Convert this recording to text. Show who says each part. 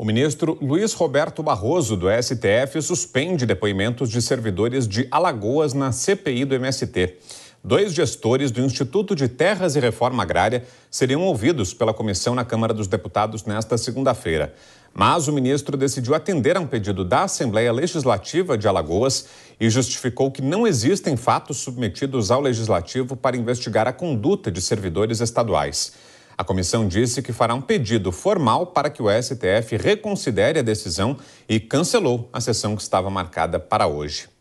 Speaker 1: O ministro Luiz Roberto Barroso, do STF, suspende depoimentos de servidores de Alagoas na CPI do MST. Dois gestores do Instituto de Terras e Reforma Agrária seriam ouvidos pela comissão na Câmara dos Deputados nesta segunda-feira. Mas o ministro decidiu atender a um pedido da Assembleia Legislativa de Alagoas e justificou que não existem fatos submetidos ao legislativo para investigar a conduta de servidores estaduais. A comissão disse que fará um pedido formal para que o STF reconsidere a decisão e cancelou a sessão que estava marcada para hoje.